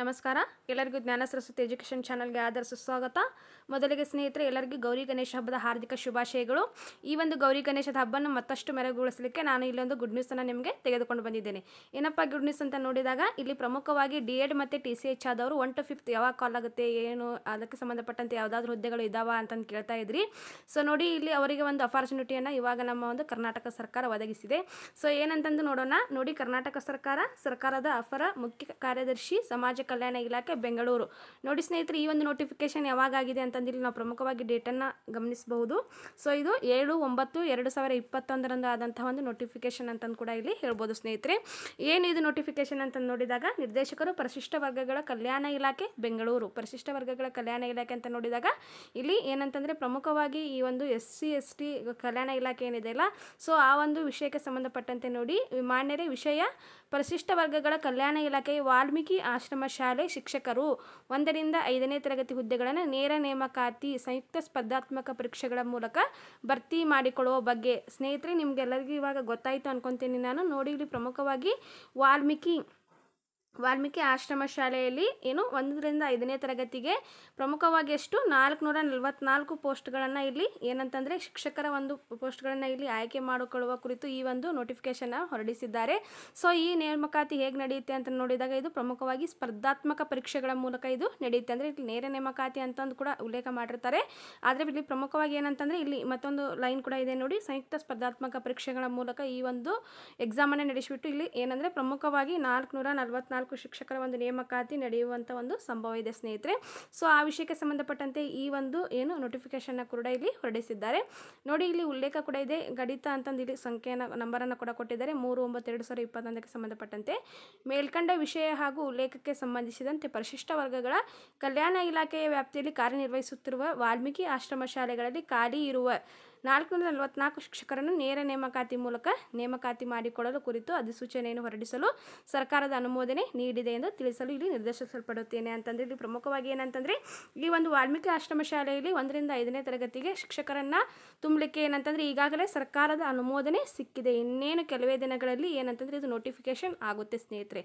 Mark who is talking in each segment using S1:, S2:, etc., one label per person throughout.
S1: ನಮಸ್ಕಾರ ಎಲ್ಲರಿಗೂ ಜ್ಞಾನ ಸರಸ್ವತಿ ಎಜುಕೇಷನ್ ಚಾನಲ್ಗೆ ಆಧಾರ ಸುಸ್ವಾಗತ ಮೊದಲಿಗೆ ಸ್ನೇಹಿತರೆ ಎಲ್ಲರಿಗೂ ಗೌರಿ ಗಣೇಶ ಹಬ್ಬದ ಹಾರ್ದಿಕ ಶುಭಾಶಯಗಳು ಈ ಒಂದು ಗೌರಿ ಗಣೇಶದ ಹಬ್ಬವನ್ನು ಮತ್ತಷ್ಟು ಮೆರಗುಗೊಳಿಸಲಿಕ್ಕೆ ನಾನು ಇಲ್ಲೊಂದು ಗುಡ್ ನ್ಯೂಸನ್ನು ನಿಮಗೆ ತೆಗೆದುಕೊಂಡು ಬಂದಿದ್ದೇನೆ ಏನಪ್ಪ ಗುಡ್ ನ್ಯೂಸ್ ಅಂತ ನೋಡಿದಾಗ ಇಲ್ಲಿ ಪ್ರಮುಖವಾಗಿ ಡಿ ಎಡ್ ಮತ್ತು ಟಿ ಸಿ ಎಚ್ ಆದವರು ಒನ್ ಟು ಫಿಫ್ತ್ ಯಾವಾಗ ಕಾಲ್ ಆಗುತ್ತೆ ಏನು ಅದಕ್ಕೆ ಸಂಬಂಧಪಟ್ಟಂತೆ ಯಾವುದಾದ್ರೂ ಹುದ್ದೆಗಳು ಇದಾವ ಅಂತಂದು ಕೇಳ್ತಾ ಇದ್ರಿ ಸೊ ನೋಡಿ ಇಲ್ಲಿ ಅವರಿಗೆ ಒಂದು ಅಪಾರ್ಚುನಿಟಿಯನ್ನು ಇವಾಗ ನಮ್ಮ ಒಂದು ಕರ್ನಾಟಕ ಸರ್ಕಾರ ಒದಗಿಸಿದೆ ಸೊ ಏನಂತಂದು ನೋಡೋಣ ನೋಡಿ ಕರ್ನಾಟಕ ಸರ್ಕಾರ ಸರ್ಕಾರದ ಅಪರ ಮುಖ್ಯ ಕಾರ್ಯದರ್ಶಿ ಸಮಾಜ ಕಲ್ಯಾಣ ಇಲಾಖೆ ಬೆಂಗಳೂರು ನೋಡಿ ಸ್ನೇಹಿತರೆ ಈ ಒಂದು ನೋಟಿಫಿಕೇಶನ್ ಯಾವಾಗ ಅಂತಂದಿಲ್ಲಿ ನಾವು ಪ್ರಮುಖವಾಗಿ ಡೇಟನ್ನು ಗಮನಿಸಬಹುದು ಸೊ ಇದು ಏಳು ಒಂಬತ್ತು ಎರಡು ಸಾವಿರ ಇಪ್ಪತ್ತೊಂದರಂದು ಆದಂತಹ ಒಂದು ನೋಟಿಫಿಕೇಶನ್ ಅಂತಂದು ಕೂಡ ಇಲ್ಲಿ ಹೇಳ್ಬೋದು ಸ್ನೇಹಿತರೆ ಏನು ಇದು ನೋಟಿಫಿಕೇಶನ್ ಅಂತ ನೋಡಿದಾಗ ನಿರ್ದೇಶಕರು ಪರಿಶಿಷ್ಟ ವರ್ಗಗಳ ಕಲ್ಯಾಣ ಇಲಾಖೆ ಬೆಂಗಳೂರು ಪರಿಶಿಷ್ಟ ವರ್ಗಗಳ ಕಲ್ಯಾಣ ಇಲಾಖೆ ಅಂತ ನೋಡಿದಾಗ ಇಲ್ಲಿ ಏನಂತಂದರೆ ಪ್ರಮುಖವಾಗಿ ಈ ಒಂದು ಎಸ್ ಸಿ ಎಸ್ ಟಿ ಕಲ್ಯಾಣ ಇಲಾಖೆ ಏನಿದೆಯಲ್ಲ ಸೊ ಆ ಒಂದು ವಿಷಯಕ್ಕೆ ಸಂಬಂಧಪಟ್ಟಂತೆ ನೋಡಿ ಮಾನ್ಯರೇ ವಿಷಯ ಪರಿಶಿಷ್ಟ ವರ್ಗಗಳ ಕಲ್ಯಾಣ ಇಲಾಖೆಯ ವಾಲ್ಮೀಕಿ ಆಶ್ರಮ ಶಾಲೆ ಶಿಕ್ಷಕರು ಒಂದರಿಂದ ಐದನೇ ತರಗತಿ ಹುದ್ದೆಗಳನ್ನು ನೇರ ನೇಮಕಾತಿ ಸಂಯುಕ್ತ ಸ್ಪರ್ಧಾತ್ಮಕ ಪರೀಕ್ಷೆಗಳ ಮೂಲಕ ಭರ್ತಿ ಮಾಡಿಕೊಳ್ಳುವ ಬಗ್ಗೆ ಸ್ನೇಹಿತರೆ ನಿಮಗೆಲ್ಲರಿಗೂ ಇವಾಗ ಗೊತ್ತಾಯಿತು ಅನ್ಕೊತೀನಿ ನಾನು ನೋಡಿ ಇಲ್ಲಿ ಪ್ರಮುಖವಾಗಿ ವಾಲ್ಮೀಕಿ ವಾಲ್ಮೀಕಿ ಆಶ್ರಮ ಶಾಲೆಯಲ್ಲಿ ಏನು ಒಂದರಿಂದ ಐದನೇ ತರಗತಿಗೆ ಪ್ರಮುಖವಾಗಿ ಎಷ್ಟು ನಾಲ್ಕುನೂರ ನಲವತ್ನಾಲ್ಕು ಪೋಸ್ಟ್ಗಳನ್ನು ಇಲ್ಲಿ ಏನಂತಂದರೆ ಶಿಕ್ಷಕರ ಒಂದು ಪೋಸ್ಟ್ಗಳನ್ನು ಇಲ್ಲಿ ಆಯ್ಕೆ ಮಾಡಿಕೊಳ್ಳುವ ಕುರಿತು ಈ ಒಂದು ನೋಟಿಫಿಕೇಷನ್ನ ಹೊರಡಿಸಿದ್ದಾರೆ ಸೊ ಈ ನೇಮಕಾತಿ ಹೇಗೆ ನಡೆಯುತ್ತೆ ಅಂತ ನೋಡಿದಾಗ ಇದು ಪ್ರಮುಖವಾಗಿ ಸ್ಪರ್ಧಾತ್ಮಕ ಪರೀಕ್ಷೆಗಳ ಮೂಲಕ ಇದು ನಡೆಯುತ್ತೆ ಅಂದರೆ ಇಲ್ಲಿ ನೇರ ನೇಮಕಾತಿ ಅಂತಂದು ಕೂಡ ಉಲ್ಲೇಖ ಮಾಡಿರ್ತಾರೆ ಆದರೆ ಇಲ್ಲಿ ಪ್ರಮುಖವಾಗಿ ಏನಂತಂದರೆ ಇಲ್ಲಿ ಮತ್ತೊಂದು ಲೈನ್ ಕೂಡ ಇದೆ ನೋಡಿ ಸಂಯುಕ್ತ ಸ್ಪರ್ಧಾತ್ಮಕ ಪರೀಕ್ಷೆಗಳ ಮೂಲಕ ಈ ಒಂದು ಎಕ್ಸಾಮನ್ನು ನಡೆಸಿಬಿಟ್ಟು ಇಲ್ಲಿ ಏನಂದರೆ ಪ್ರಮುಖವಾಗಿ ನಾಲ್ಕುನೂರ ನಾಲ್ಕು ಶಿಕ್ಷಕರ ಒಂದು ನೇಮಕಾತಿ ನಡೆಯುವಂಥ ಒಂದು ಸಂಭವ ಇದೆ ಸ್ನೇಹಿತರೆ ಸೊ ಆ ವಿಷಯಕ್ಕೆ ಸಂಬಂಧಪಟ್ಟಂತೆ ಈ ಒಂದು ಏನು ನ ಕೂಡ ಇಲ್ಲಿ ಹೊರಡಿಸಿದ್ದಾರೆ ನೋಡಿ ಇಲ್ಲಿ ಉಲ್ಲೇಖ ಕೂಡ ಇದೆ ಗಣಿತ ಅಂತಂದು ಇಲ್ಲಿ ಸಂಖ್ಯೆಯನ್ನು ನಂಬರನ್ನು ಕೂಡ ಕೊಟ್ಟಿದ್ದಾರೆ ಮೂರು ಒಂಬತ್ತು ಎರಡು ಸಾವಿರದ ಇಪ್ಪತ್ತೊಂದಕ್ಕೆ ಸಂಬಂಧಪಟ್ಟಂತೆ ಮೇಲ್ಕಂಡ ವಿಷಯ ಹಾಗೂ ಉಲ್ಲೇಖಕ್ಕೆ ಸಂಬಂಧಿಸಿದಂತೆ ಪರಿಶಿಷ್ಟ ವರ್ಗಗಳ ಕಲ್ಯಾಣ ಇಲಾಖೆಯ ವ್ಯಾಪ್ತಿಯಲ್ಲಿ ಕಾರ್ಯನಿರ್ವಹಿಸುತ್ತಿರುವ ವಾಲ್ಮೀಕಿ ಆಶ್ರಮ ಶಾಲೆಗಳಲ್ಲಿ ಖಾಲಿ ಇರುವ ನಾಲ್ಕುನೂರ ನಲವತ್ನಾಲ್ಕು ಶಿಕ್ಷಕರನ್ನು ನೇರ ನೇಮಕಾತಿ ಮೂಲಕ ನೇಮಕಾತಿ ಮಾಡಿಕೊಳ್ಳಲು ಕುರಿತು ಅಧಿಸೂಚನೆಯನ್ನು ಹೊರಡಿಸಲು ಸರ್ಕಾರದ ಅನುಮೋದನೆ ನೀಡಿದೆ ಎಂದು ತಿಳಿಸಲು ಇಲ್ಲಿ ನಿರ್ದೇಶಿಸಲ್ಪಡುತ್ತೇನೆ ಅಂತಂದರೆ ಇಲ್ಲಿ ಪ್ರಮುಖವಾಗಿ ಏನಂತಂದರೆ ಈ ಒಂದು ವಾಲ್ಮೀಕಿ ಆಶ್ರಮ ಶಾಲೆಯಲ್ಲಿ ಒಂದರಿಂದ ಐದನೇ ತರಗತಿಗೆ ಶಿಕ್ಷಕರನ್ನು ತುಂಬಲಿಕ್ಕೆ ಏನಂತಂದರೆ ಈಗಾಗಲೇ ಸರ್ಕಾರದ ಅನುಮೋದನೆ ಸಿಕ್ಕಿದೆ ಇನ್ನೇನು ಕೆಲವೇ ದಿನಗಳಲ್ಲಿ ಏನಂತಂದರೆ ಇದು ನೋಟಿಫಿಕೇಶನ್ ಆಗುತ್ತೆ ಸ್ನೇಹಿತರೆ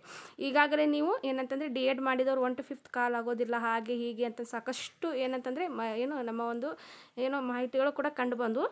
S1: ಈಗಾಗಲೇ ನೀವು ಏನಂತಂದರೆ ಡಿ ಎಡ್ ಮಾಡಿದವರು ಒನ್ ಟು ಫಿಫ್ತ್ ಕಾಲ್ ಆಗೋದಿಲ್ಲ ಹಾಗೆ ಹೀಗೆ ಅಂತ ಸಾಕಷ್ಟು ಏನಂತಂದರೆ ಮ ಏನು ನಮ್ಮ ಒಂದು ಏನೋ ಮಾಹಿತಿಗಳು ಕೂಡ ಕಂಡು ಬಂದು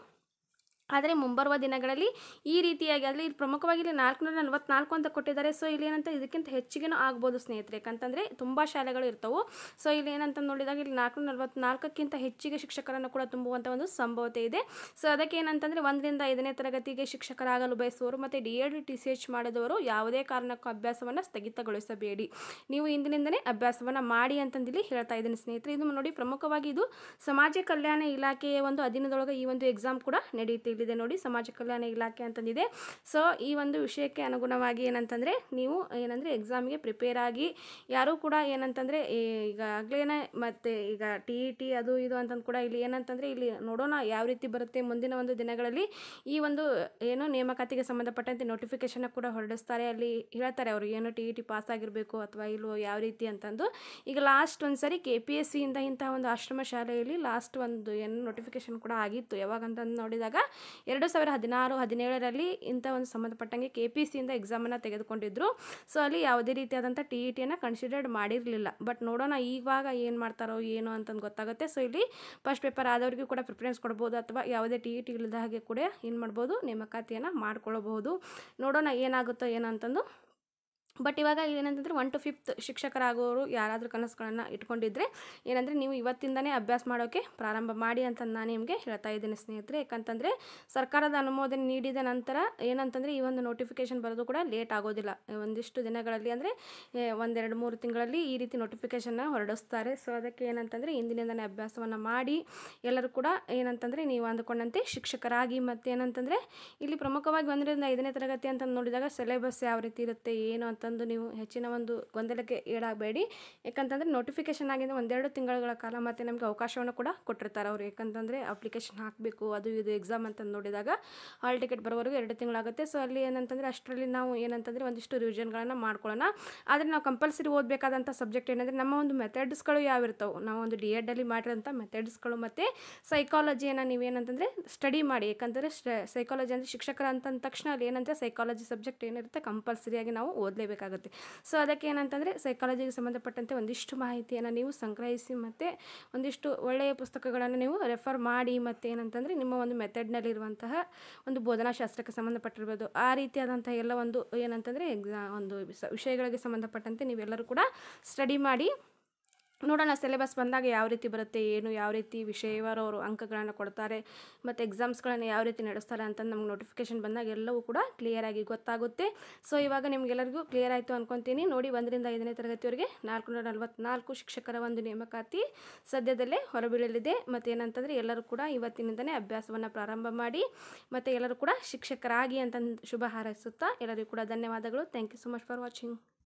S1: ಆದರೆ ಮುಂಬರುವ ದಿನಗಳಲ್ಲಿ ಈ ರೀತಿಯಾಗಿ ಅಲ್ಲಿ ಪ್ರಮುಖವಾಗಿ ಇಲ್ಲಿ ನಾಲ್ಕುನೂರ ನಲ್ವತ್ನಾಲ್ಕು ಅಂತ ಕೊಟ್ಟಿದ್ದಾರೆ ಸೊ ಇಲ್ಲಿ ಏನಂತ ಇದಕ್ಕಿಂತ ಹೆಚ್ಚಿಗೆನೂ ಆಗ್ಬೋದು ಸ್ನೇಹಿತರೆ ಯಾಕಂತಂದರೆ ತುಂಬ ಶಾಲೆಗಳು ಇರ್ತವೆ ಸೊ ಇಲ್ಲಿ ಏನಂತ ನೋಡಿದಾಗ ಇಲ್ಲಿ ನಾಲ್ಕುನೂರ ನಲ್ವತ್ನಾಲ್ಕಕ್ಕಿಂತ ಹೆಚ್ಚಿಗೆ ಶಿಕ್ಷಕರನ್ನು ಕೂಡ ತುಂಬುವಂಥ ಒಂದು ಸಂಭವತೆ ಇದೆ ಸೊ ಅದಕ್ಕೆ ಏನಂತಂದರೆ ಒಂದರಿಂದ ಐದನೇ ತರಗತಿಗೆ ಶಿಕ್ಷಕರಾಗಲು ಬಯಸುವವರು ಮತ್ತು D Ed T C H ಮಾಡಿದವರು ಯಾವುದೇ ಕಾರಣಕ್ಕೂ ಅಭ್ಯಾಸವನ್ನು ಸ್ಥಗಿತಗೊಳಿಸಬೇಡಿ ನೀವು ಇಂದಿನಿಂದಲೇ ಅಭ್ಯಾಸವನ್ನು ಮಾಡಿ ಅಂತಂದಿಲ್ಲಿ ಹೇಳ್ತಾ ಇದ್ದೀನಿ ಸ್ನೇಹಿತರೆ ಇದು ನೋಡಿ ಪ್ರಮುಖವಾಗಿ ಇದು ಸಮಾಜ ಕಲ್ಯಾಣ ಇಲಾಖೆಯ ಒಂದು ಅಧೀನದೊಳಗೆ ಈ ಒಂದು ಎಕ್ಸಾಮ್ ಕೂಡ ನಡೆಯುತ್ತೆ ಇಲ್ಲಿದೆ ನೋಡಿ ಸಮಾಜ ಕಲ್ಯಾಣ ಇಲಾಖೆ ಅಂತಂದಿದೆ ಸೊ ಈ ಒಂದು ವಿಷಯಕ್ಕೆ ಅನುಗುಣವಾಗಿ ಏನಂತಂದರೆ ನೀವು ಏನಂದರೆ ಎಕ್ಸಾಮ್ಗೆ ಪ್ರಿಪೇರ್ ಆಗಿ ಯಾರೂ ಕೂಡ ಏನಂತಂದರೆ ಆಗಲೇ ಮತ್ತು ಈಗ ಟಿ ಇ ಟಿ ಅದು ಇದು ಅಂತಂದು ಕೂಡ ಇಲ್ಲಿ ಏನಂತಂದರೆ ಇಲ್ಲಿ ನೋಡೋಣ ಯಾವ ರೀತಿ ಬರುತ್ತೆ ಮುಂದಿನ ಒಂದು ದಿನಗಳಲ್ಲಿ ಈ ಒಂದು ಏನು ನೇಮಕಾತಿಗೆ ಸಂಬಂಧಪಟ್ಟಂತೆ ನೋಟಿಫಿಕೇಶನ್ ಕೂಡ ಹೊರಡಿಸ್ತಾರೆ ಅಲ್ಲಿ ಹೇಳ್ತಾರೆ ಅವರು ಏನು T E e T pass ಆಗಿರಬೇಕು ಅಥವಾ ಇಲ್ಲೋ ಯಾವ ರೀತಿ ಅಂತಂದು ಈಗ ಲಾಸ್ಟ್ ಒಂದು ಸರಿ ಕೆ ಪಿ ಎಸ್ ಸಿಯಿಂದ ಇಂತಹ ಒಂದು ಆಶ್ರಮ ಶಾಲೆಯಲ್ಲಿ ಲಾಸ್ಟ್ ಒಂದು ಏನು ನೋಟಿಫಿಕೇಶನ್ ಕೂಡ ಆಗಿತ್ತು ಯಾವಾಗಂತಂದು ನೋಡಿದಾಗ ಎರಡು ಸಾವಿರ ಹದಿನಾರು ಹದಿನೇಳರಲ್ಲಿ ಇಂಥ ಒಂದು ಸಂಬಂಧಪಟ್ಟಂಗೆ ಕೆ ಪಿ ಸಿಯಿಂದ ಎಕ್ಸಾಮನ್ನು ತೆಗೆದುಕೊಂಡಿದ್ದರು ಸೊ ಅಲ್ಲಿ ಯಾವುದೇ ರೀತಿಯಾದಂಥ ಟಿ ಇ e ಟಿಯನ್ನು ಕನ್ಸಿಡರ್ಡ್ ಮಾಡಿರಲಿಲ್ಲ ಬಟ್ ನೋಡೋಣ ಈವಾಗ ಏನು ಮಾಡ್ತಾರೋ ಏನೋ ಅಂತಂದು ಗೊತ್ತಾಗುತ್ತೆ ಸೊ ಇಲ್ಲಿ ಫಸ್ಟ್ ಪೇಪರ್ ಆದವ್ರಿಗೂ ಕೂಡ ಪ್ರಿಫರೆನ್ಸ್ ಕೊಡ್ಬೋದು ಅಥವಾ ಯಾವುದೇ ಟಿ ಇ e ಟಿ ಇಲ್ಲದ ಹಾಗೆ ಕೂಡ ಏನು ಮಾಡ್ಬೋದು ನೇಮಕಾತಿಯನ್ನು ಮಾಡ್ಕೊಳ್ಳಬಹುದು ನೋಡೋಣ ಏನಾಗುತ್ತೋ ಏನೋ ಅಂತಂದು ಬಟ್ ಇವಾಗ ಏನಂತಂದರೆ ಒನ್ ಟು ಫಿಫ್ತ್ ಶಿಕ್ಷಕರಾಗೋರು ಯಾರಾದರೂ ಕನಸುಗಳನ್ನು ಇಟ್ಕೊಂಡಿದ್ರೆ ಏನಂದರೆ ನೀವು ಇವತ್ತಿಂದನೇ ಅಭ್ಯಾಸ ಮಾಡೋಕ್ಕೆ ಪ್ರಾರಂಭ ಮಾಡಿ ಅಂತ ನಾನು ನಿಮಗೆ ಹೇಳ್ತಾ ಇದ್ದೀನಿ ಸ್ನೇಹಿತರೆ ಯಾಕಂತಂದರೆ ಸರ್ಕಾರದ ಅನುಮೋದನೆ ನೀಡಿದ ನಂತರ ಏನಂತಂದರೆ ಈ ಒಂದು ನೋಟಿಫಿಕೇಶನ್ ಬರೋದು ಕೂಡ ಲೇಟ್ ಆಗೋದಿಲ್ಲ ಒಂದಿಷ್ಟು ದಿನಗಳಲ್ಲಿ ಅಂದರೆ ಒಂದೆರಡು ಮೂರು ತಿಂಗಳಲ್ಲಿ ಈ ರೀತಿ ನೋಟಿಫಿಕೇಷನ್ನ ಹೊರಡಿಸ್ತಾರೆ ಸೊ ಅದಕ್ಕೆ ಏನಂತಂದರೆ ಇಂದಿನಿಂದನೇ ಅಭ್ಯಾಸವನ್ನು ಮಾಡಿ ಎಲ್ಲರೂ ಕೂಡ ಏನಂತಂದರೆ ನೀವು ಅಂದುಕೊಂಡಂತೆ ಶಿಕ್ಷಕರಾಗಿ ಮತ್ತೆ ಏನಂತಂದರೆ ಇಲ್ಲಿ ಪ್ರಮುಖವಾಗಿ ಒಂದರಿಂದ ಐದನೇ ತರಗತಿ ಅಂತ ನೋಡಿದಾಗ ಸಿಲೆಬಸ್ ಯಾವ ರೀತಿ ಇರುತ್ತೆ ಏನು ಅಂತ ತಂದು ನೀವು ಹೆಚ್ಚಿನ ಒಂದು ಗೊಂದಲಕ್ಕೆ ಈಡಾಗಬೇಡಿ ಯಾಕಂತಂದರೆ ನೋಟಿಫಿಕೇಷನ್ ಆಗಿಂದ ಒಂದೆರಡು ತಿಂಗಳ ಕಾಲ ಮತ್ತೆ ನಮಗೆ ಅವಕಾಶವನ್ನು ಕೂಡ ಕೊಟ್ಟಿರ್ತಾರೆ ಅವರು ಯಾಕಂತಂದರೆ ಅಪ್ಲಿಕೇಶನ್ ಹಾಕಬೇಕು ಅದು ಇದು ಎಕ್ಸಾಮ್ ಅಂತ ನೋಡಿದಾಗ ಹಾಲ್ ಟಿಕೆಟ್ ಬರೋವರೆಗೂ ಎರಡು ತಿಂಗಳಾಗುತ್ತೆ ಸೊ ಅಲ್ಲಿ ಏನಂತಂದರೆ ಅಷ್ಟರಲ್ಲಿ ನಾವು ಏನಂತಂದರೆ ಒಂದಿಷ್ಟು ರಿವಿಷನ್ಗಳನ್ನು ಮಾಡ್ಕೊಳ್ಳೋಣ ಆದರೆ ನಾವು ಕಂಪಲ್ಸರಿ ಓದಬೇಕಾದಂಥ ಸಬ್ಜೆಕ್ಟ್ ಏನಂದರೆ ನಮ್ಮ ಒಂದು ಮೆಥಡ್ಸ್ಗಳು ಯಾವಿರ್ತಾವೆ ನಾವು ಒಂದು ಡಿ ಎಡಲ್ಲಿ ಮಾಡಿರೋಂಥ ಮೆಥಡ್ಸ್ಗಳು ಮತ್ತು ಸೈಕಾಲಜಿಯನ್ನು ನೀವೇನಂತಂದರೆ ಸ್ಟಡಿ ಮಾಡಿ ಯಾಕಂದರೆ ಸೈಕಾಲಜಿ ಅಂದರೆ ಶಿಕ್ಷಕರ ಅಂತ ತಕ್ಷಣ ಅಲ್ಲಿ ಏನಂದರೆ ಸೈಕಾಲಜಿ ಸಬ್ಜೆಕ್ಟ್ ಏನಿರುತ್ತೆ ಕಂಪಲ್ಸರಿಯಾಗಿ ನಾವು ಓದಲೇಬೇಕು ಮಾಡಬೇಕಾಗುತ್ತೆ ಸೊ ಅದಕ್ಕೆ ಏನಂತಂದರೆ ಸೈಕಾಲಜಿಗೆ ಸಂಬಂಧಪಟ್ಟಂತೆ ಒಂದಿಷ್ಟು ಮಾಹಿತಿಯನ್ನು ನೀವು ಸಂಗ್ರಹಿಸಿ ಮತ್ತು ಒಂದಿಷ್ಟು ಒಳ್ಳೆಯ ಪುಸ್ತಕಗಳನ್ನು ನೀವು ರೆಫರ್ ಮಾಡಿ ಮತ್ತು ಏನಂತಂದರೆ ನಿಮ್ಮ ಒಂದು ಮೆಥಡ್ನಲ್ಲಿರುವಂತಹ ಒಂದು ಬೋಧನಾಶಾಸ್ತ್ರಕ್ಕೆ ಸಂಬಂಧಪಟ್ಟಿರ್ಬೋದು ಆ ರೀತಿಯಾದಂಥ ಎಲ್ಲ ಒಂದು ಏನಂತಂದರೆ ಎಕ್ಸಾ ಒಂದು ವಿಷಯಗಳಿಗೆ ಸಂಬಂಧಪಟ್ಟಂತೆ ನೀವೆಲ್ಲರೂ ಕೂಡ ಸ್ಟಡಿ ಮಾಡಿ ನೋಡೋಣ ಸಿಲೆಬಸ್ ಬಂದಾಗ ಯಾವ ರೀತಿ ಬರುತ್ತೆ ಏನು ಯಾವ ರೀತಿ ವಿಷಯವಾರು ಅವರು ಅಂಕಗಳನ್ನು ಕೊಡ್ತಾರೆ ಮತ್ತು ಎಕ್ಸಾಮ್ಸ್ಗಳನ್ನು ಯಾವ ರೀತಿ ನಡೆಸ್ತಾರೆ ಅಂತ ನಮ್ಗೆ ನೋಟಿಫಿಕೇಶನ್ ಬಂದಾಗ ಎಲ್ಲವೂ ಕೂಡ ಕ್ಲಿಯರಾಗಿ ಗೊತ್ತಾಗುತ್ತೆ ಸೊ ಇವಾಗ ನಿಮಗೆಲ್ಲರಿಗೂ ಕ್ಲಿಯರ್ ಆಯಿತು ಅಂದ್ಕೊತೀನಿ ನೋಡಿ ಒಂದರಿಂದ ಐದನೇ ತರಗತಿಯವರಿಗೆ ನಾಲ್ಕುನೂರ ನಲವತ್ನಾಲ್ಕು ಶಿಕ್ಷಕರ ಒಂದು ನೇಮಕಾತಿ ಸದ್ಯದಲ್ಲೇ ಹೊರಬೀಳಲಿದೆ ಮತ್ತು ಏನಂತಂದರೆ ಎಲ್ಲರೂ ಕೂಡ ಇವತ್ತಿನಿಂದಲೇ ಅಭ್ಯಾಸವನ್ನು ಪ್ರಾರಂಭ ಮಾಡಿ ಮತ್ತು ಎಲ್ಲರೂ ಕೂಡ ಶಿಕ್ಷಕರಾಗಿ ಅಂತ ಶುಭ ಹಾರೈಸುತ್ತಾ ಎಲ್ಲರಿಗೂ ಕೂಡ ಧನ್ಯವಾದಗಳು thank you so much for watching